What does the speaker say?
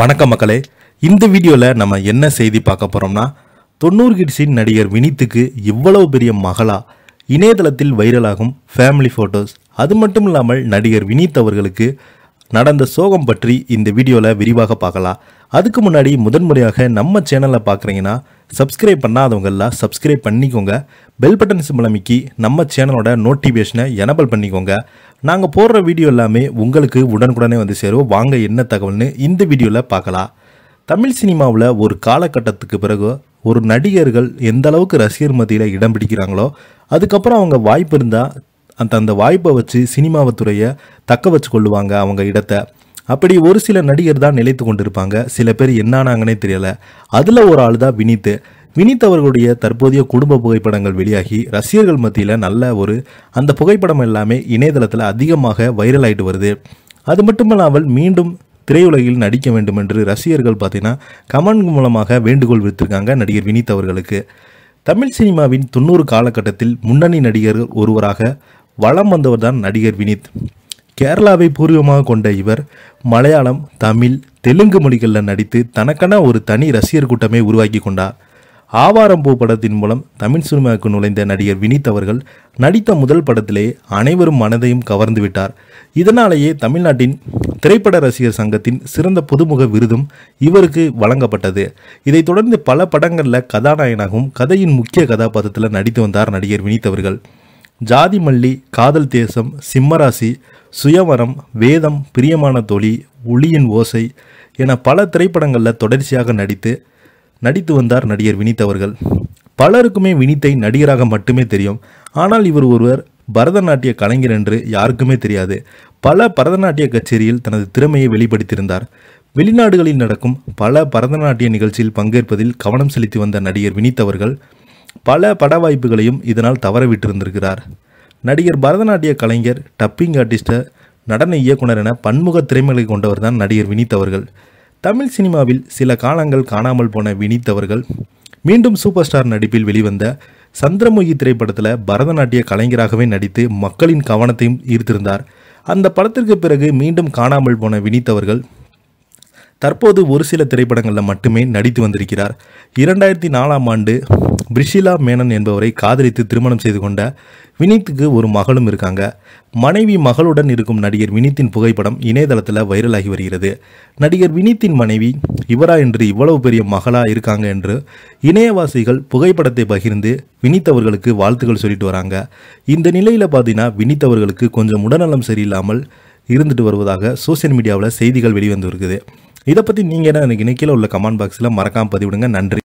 வணக்கம் மக்களே இந்த வீடியோவில் நம்ம என்ன செய்தி பார்க்க போகிறோம்னா தொண்ணூறு கிட்ஸின் நடிகர் வினித்துக்கு இவ்வளவு பெரிய மகளா இணையதளத்தில் வைரலாகும் ஃபேமிலி ஃபோட்டோஸ் அது மட்டும் இல்லாமல் நடிகர் வினீத் அவர்களுக்கு நடந்த சோகம் பற்றி இந்த வீடியோவில் விரிவாக பார்க்கலாம் அதுக்கு முன்னாடி முதன்முறையாக நம்ம சேனலை பார்க்குறீங்கன்னா சப்ஸ்கிரைப் பண்ணாதவங்கெல்லாம் சப்ஸ்கிரைப் பண்ணிக்கோங்க பெல் பட்டன் சிம்பிள் அமைக்கி நம்ம சேனலோட நோட்டிஃபிகேஷனை எனபிள் பண்ணிக்கோங்க நாங்கள் போடுற வீடியோ எல்லாமே உங்களுக்கு உடனுக்குடனே வந்து சேரும் வாங்க என்ன தகவல்னு இந்த வீடியோவில் பார்க்கலாம் தமிழ் சினிமாவில் ஒரு காலகட்டத்துக்கு பிறகு ஒரு நடிகர்கள் எந்த அளவுக்கு ரசிகர் மத்தியில் இடம் பிடிக்கிறாங்களோ அதுக்கப்புறம் அவங்க வாய்ப்பு இருந்தால் அந்த அந்த வாய்ப்பை வச்சு சினிமாவை துறையை தக்க வச்சு கொள்ளுவாங்க அவங்க இடத்த அப்படி ஒரு சில நடிகர் தான் நிலைத்து கொண்டிருப்பாங்க சில பேர் என்னானாங்கன்னே தெரியலை அதில் ஒரு ஆள் தான் வினித்து வினித் அவர்களுடைய தற்போதைய குடும்ப புகைப்படங்கள் வெளியாகி ரசிகர்கள் மத்தியில் நல்ல ஒரு அந்த புகைப்படம் எல்லாமே இணையதளத்தில் அதிகமாக வைரல் ஆகிட்டு வருது அது மட்டுமல்லாமல் மீண்டும் திரையுலகில் நடிக்க வேண்டும் என்று ரசிகர்கள் பார்த்தீங்கன்னா கமெண்ட் மூலமாக வேண்டுகோள் விடுத்திருக்காங்க நடிகர் வினித் அவர்களுக்கு தமிழ் சினிமாவின் தொண்ணூறு காலகட்டத்தில் முன்னணி நடிகர்கள் ஒருவராக வளம் வந்தவர் தான் நடிகர் வினித் கேரளாவை பூர்வமாக கொண்ட இவர் மலையாளம் தமிழ் தெலுங்கு மொழிகளில் நடித்து தனக்கென ஒரு தனி ரசிகர் கூட்டமே உருவாக்கி கொண்டார் ஆவாரம்பூ படத்தின் மூலம் தமிழ் சினிமாவுக்கு நுழைந்த நடிகர் வினித் அவர்கள் நடித்த முதல் படத்திலே அனைவரும் மனதையும் கவர்ந்து விட்டார் இதனாலேயே தமிழ்நாட்டின் திரைப்பட ரசிகர் சங்கத்தின் சிறந்த புதுமுக விருதும் இவருக்கு வழங்கப்பட்டது இதைத் தொடர்ந்து பல படங்களில் கதாநாயகனாகவும் கதையின் முக்கிய கதாபாத்திரத்தில் நடித்து வந்தார் நடிகர் வினித் அவர்கள் ஜாதி மல்லி காதல் தேசம் சிம்மராசி சுயவரம் வேதம் பிரியமான தொழி ஒளியின் ஓசை என பல திரைப்படங்களில் தொடர்ச்சியாக நடித்து நடித்து வந்தார் நடிகர் வினித் அவர்கள் பலருக்குமே வினித்தை நடிகராக மட்டுமே தெரியும் ஆனால் இவர் ஒருவர் பரதநாட்டிய கலைஞர் என்று யாருக்குமே தெரியாது பல பரதநாட்டிய கச்சேரியில் தனது திறமையை வெளிப்படுத்தியிருந்தார் வெளிநாடுகளில் நடக்கும் பல பரதநாட்டிய நிகழ்ச்சியில் பங்கேற்பதில் கவனம் செலுத்தி வந்த நடிகர் வினித் அவர்கள் பல பட வாய்ப்புகளையும் இதனால் தவறவிட்டிருந்திருக்கிறார் நடிகர் பரதநாட்டிய கலைஞர் டப்பிங் ஆர்டிஸ்டர் நடன இயக்குனர் என பன்முக திறமைகளை கொண்டவர் தான் நடிகர் வினித் அவர்கள் தமிழ் சினிமாவில் சில காலங்கள் காணாமல் போன வினித்தவர்கள் அவர்கள் மீண்டும் சூப்பர் ஸ்டார் நடிப்பில் வெளிவந்த சந்திரமுகி திரைப்படத்தில் பரதநாட்டிய கலைஞராகவே நடித்து மக்களின் கவனத்தையும் ஈர்த்திருந்தார் அந்த படத்திற்கு பிறகு மீண்டும் காணாமல் போன வினித்தவர்கள் அவர்கள் தற்போது ஒரு சில திரைப்படங்களில் மட்டுமே நடித்து வந்திருக்கிறார் இரண்டாயிரத்தி நாலாம் ஆண்டு பிரிஷிலா மேனன் என்பவரை காதலித்து திருமணம் செய்து கொண்ட வினீத்துக்கு ஒரு மகளும் இருக்காங்க மனைவி மகளுடன் இருக்கும் நடிகர் வினீத்தின் புகைப்படம் இணையதளத்தில் வைரலாகி வருகிறது நடிகர் வினீத்தின் மனைவி இவரா என்று இவ்வளவு பெரிய மகளா இருக்காங்க என்று இணையவாசிகள் புகைப்படத்தை பகிர்ந்து வினீத் அவர்களுக்கு வாழ்த்துக்கள் சொல்லிட்டு வராங்க இந்த நிலையில் பார்த்தீங்கன்னா வினீத் அவர்களுக்கு கொஞ்சம் உடல்நலம் சரியில்லாமல் இருந்துட்டு வருவதாக சோசியல் மீடியாவில் செய்திகள் வெளிவந்து வருகிறது இதை பற்றி நீங்கள் என்ன இன்னைக்கு கீழே உள்ள கமெண்ட் பாக்ஸில் மறக்காமல் பதிவிடுங்க நன்றி